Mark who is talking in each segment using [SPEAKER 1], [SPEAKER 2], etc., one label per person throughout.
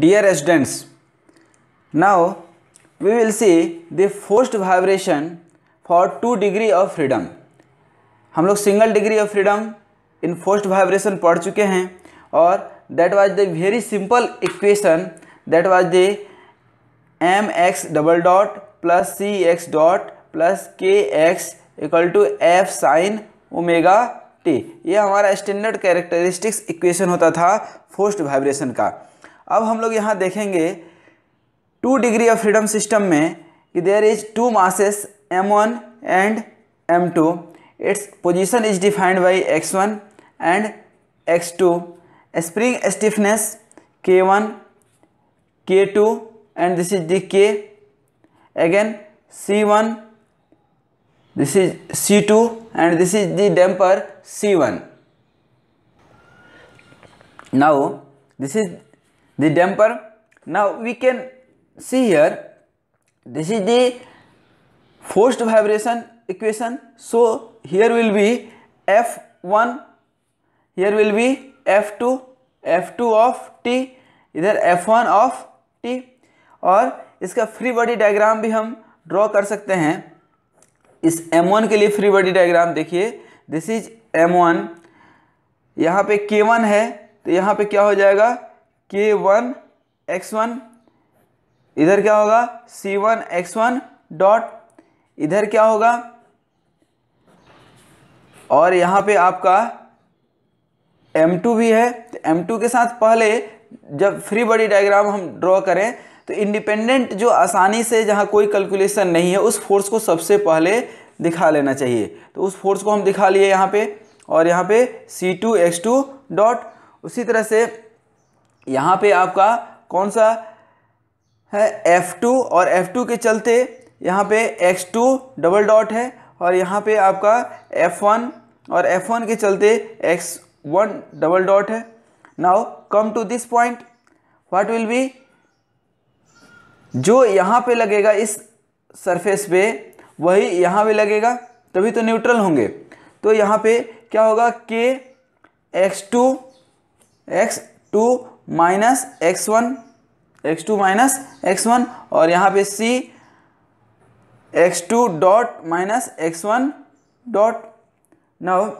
[SPEAKER 1] Dear students, now we will see the forced vibration for two degree of freedom हम लोग single degree of freedom in forced vibration पढ़ चुके हैं और that was the very simple equation that was the M X double dot plus C X dot plus K X equal to F sine omega T ये हमारा standard characteristics equation होता था forced vibration का अब हम लोग यहाँ देखेंगे two degree of freedom system में कि there is two masses M one and M two its position is defined by X one and X two spring stiffness K one K two and this is the K C one this is C two and this is the damper C one now this is the damper. Now we can see here, this is the forced vibration equation. So here will be F1, here will be F2, F2 of T, इधर F1 of T और इसका free body diagram भी हम draw कर सकते हैं इस M1 के लिए फ्री बॉडी डायग्राम देखिए दिस इज M1 यहाँ पे K1 है तो यहाँ पे क्या हो जाएगा के वन एक्स वन इधर क्या होगा C one X one dot इधर क्या होगा और यहाँ पे आपका एम टू भी है तो एम टू के साथ पहले जब फ्री बॉडी डायग्राम हम ड्रॉ करें तो इंडिपेंडेंट जो आसानी से जहाँ कोई कैलकुलेशन नहीं है उस फोर्स को सबसे पहले दिखा लेना चाहिए तो उस फोर्स को हम दिखा लिए यहाँ पे और यहाँ पे C two X two dot उसी तरह से यहाँ पे आपका कौन सा है F2 और F2 के चलते यहाँ पे X2 डबल डॉट है और यहाँ पे आपका F1 और F1 के चलते X1 डबल डॉट है now come to this point what will be जो यहाँ पे लगेगा इस सरफेस पे वही यहाँ भी लगेगा तभी तो न्यूट्रल होंगे तो यहाँ पे क्या होगा K X two X two minus X one X two minus X one और यहाँ पे C X two dot minus X one dot now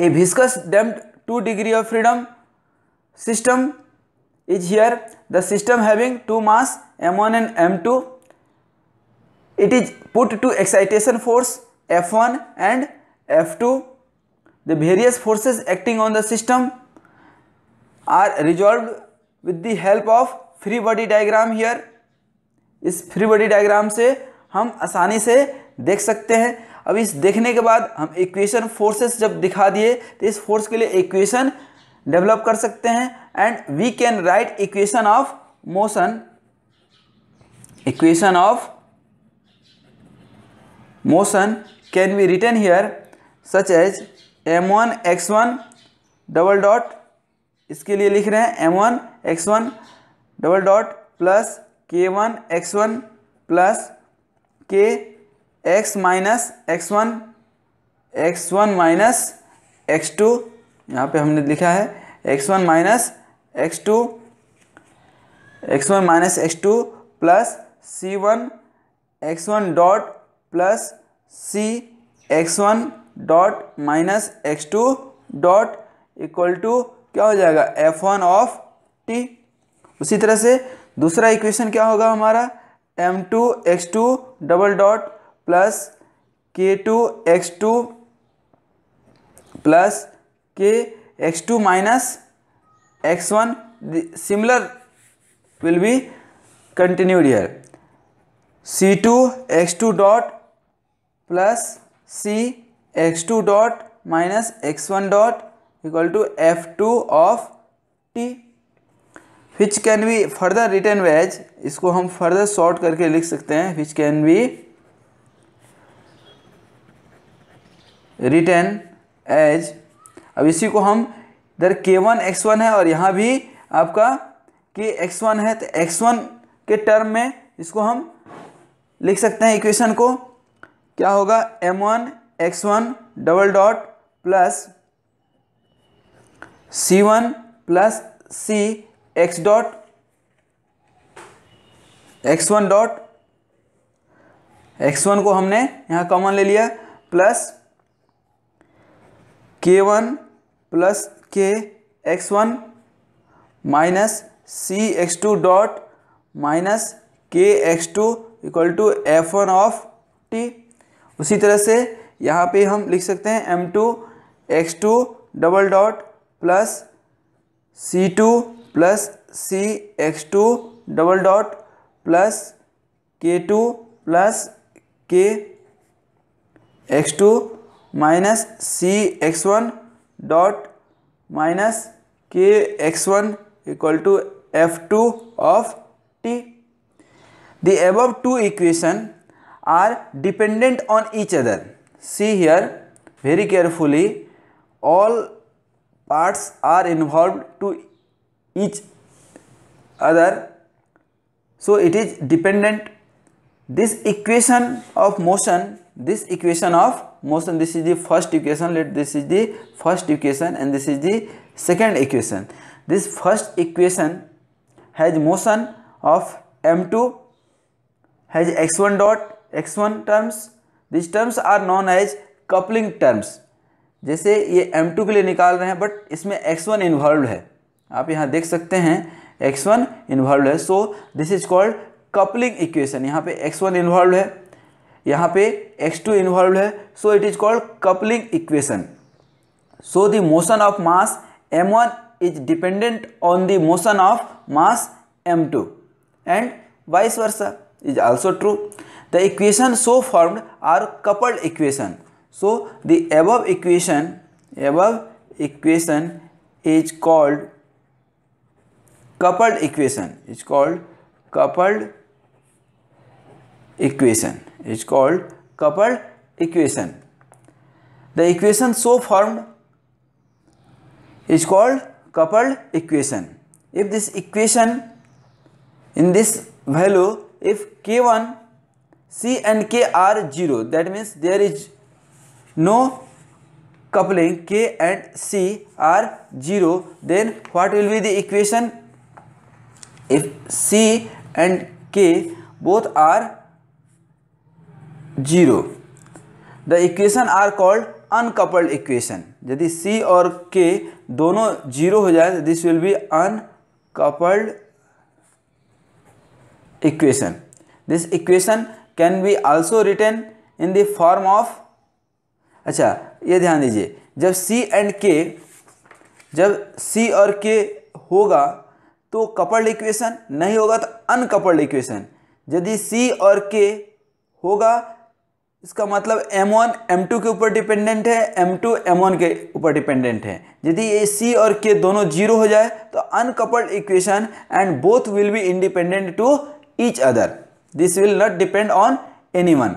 [SPEAKER 1] a viscous damped two degree of freedom system is here the system having two mass M one and M two it is put to excitation force F one and F two the various forces acting on the system are resolved with the help of free body diagram here इस free body diagram से हम आसानी से देख सकते हैं अब इस देखने के बाद हम इक्वेशन फोर्सेस जब दिखा दिए तो इस फोर्स के लिए इक्वेशन डेवलप कर सकते हैं and we can write equation of motion equation of motion can be written here such as m1 x1 double dot इसके लिए लिख रहे हैं M one X one double dot plus K one X one plus K X minus X one X one minus X two यहाँ पर हमने लिखा है X one minus X two X one minus X two plus C one X one dot plus C X one dot minus X two dot equal to क्या हो जाएगा F one of T उसी तरह से दूसरा equation क्या होगा हमारा M two X two double dot plus K two X two plus K X two minus X one similar C two X two c2 x2 C X c x2 minus X one dot equal to F two of T which can be further written as इसको हम further short करके लिख सकते हैं which can be written as अब इसी को हम इधर के वन एक्स वन है और यहाँ भी आपका के एक्स वन है तो एक्स वन के टर्म में इसको हम लिख सकते हैं इक्वेशन को क्या होगा M one X one double dot plus C one plus C X dot X one dot X one को हमने यहाँ कॉमन ले लिया plus K one plus K X one minus C X two dot minus K X two equal to F one of T उसी तरह से यहाँ पे हम लिख सकते हैं M two X two double dot plus C two plus C X two double dot plus K two plus K X two minus C X one dot minus K X one equal to F two of T the above two equation are dependent on each other see here very carefully all parts are involved to each other so it is dependent this equation of motion this equation of motion this is the first equation let this is the first equation and this is the second equation this first equation has motion of m2 has x1 dot x1 terms these terms are known as coupling terms जैसे ये M2 के लिए निकाल रहे हैं but इसमें X1 involve है आप यहाँ देख सकते हैं X1 इन्वॉल्व है so this is called coupling equation यहाँ पे X1 इन्वॉल्व है यहाँ पे X2 इन्वॉल्व है so it is called coupling equation so the motion of mass M1 dependent on the motion of mass M m2 and vice versa is also true the equation so formed are coupled equation So the above equation above equation is called coupled equation is called coupled equation is called coupled equation the equation so formed is called coupled equation if this equation in this value if k1 c and k are 0 that means there is no coupling k and c are zero then what will be the equation if c and k both are zero the equation are called uncoupled equation यदि C और K दोनों zero हो जाए तो this will be uncoupled equation this equation can be also written in the form of अच्छा ये ध्यान दीजिए जब सी एंड के जब सी और के होगा तो कपल्ड इक्वेशन नहीं होगा तो अनकपल्ड इक्वेशन यदि सी और के होगा इसका मतलब M1 M2 के ऊपर डिपेंडेंट है M2 M1 के ऊपर डिपेंडेंट है यदि ये C और K दोनों जीरो हो जाए तो uncoupled equation and both will be independent to each other this will not depend on any one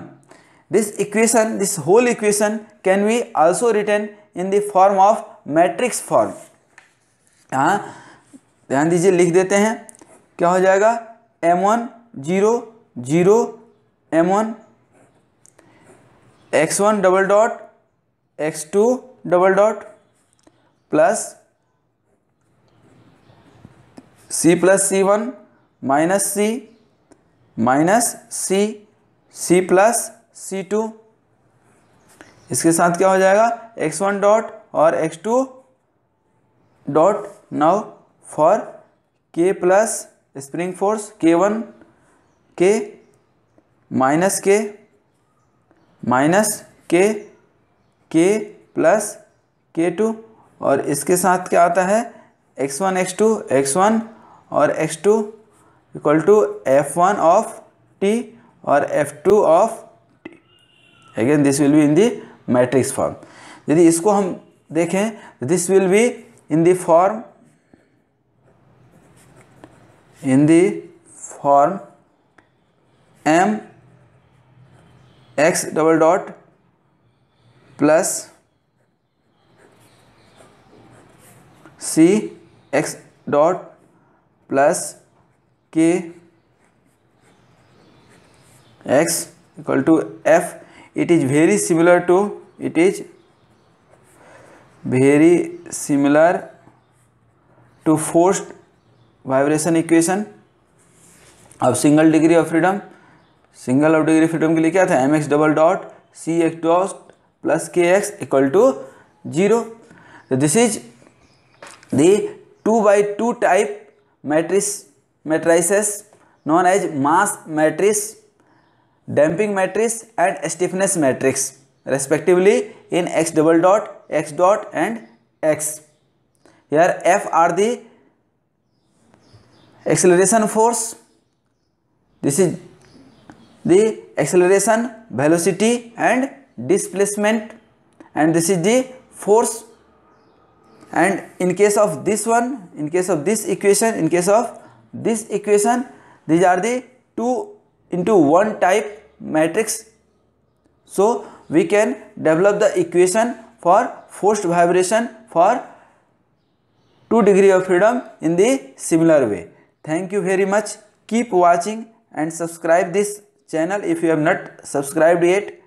[SPEAKER 1] this equation this whole equation can be also written in the form of matrix form हाँ ध्यान दीजिए लिख देते हैं क्या हो जाएगा M one zero zero M one X one double dot X two double dot plus C plus C one minus C minus C C plus C two इसके साथ क्या हो जाएगा एक्स वन डॉट और X two dot now for K plus spring force K one K minus K minus K K plus K to और इसके साथ क्या आता है X one X two X one और X two equal to F one of T और F two of again this will be in the matrix form यदि इसको हम देखें this will be in the form in the form M X double dot plus C X dot plus K X equal to F it is very similar to it is very similar to forced vibration equation अब single degree of freedom single of degree freedom के लिए क्या था M X double dot C X dot plus K X equal to zero this is the two by two type matrix matrices known as mass matrix damping matrix and stiffness matrix respectively in x double dot, x dot and x. Here F are the acceleration force, this is the acceleration, velocity and displacement and this is the force and in case of this one, in case of this equation, in case of this equation, these are the two into one type matrix so we can develop the equation for forced vibration for 2 degree of freedom in the similar way thank you very much keep watching and subscribe this channel if you have not subscribed yet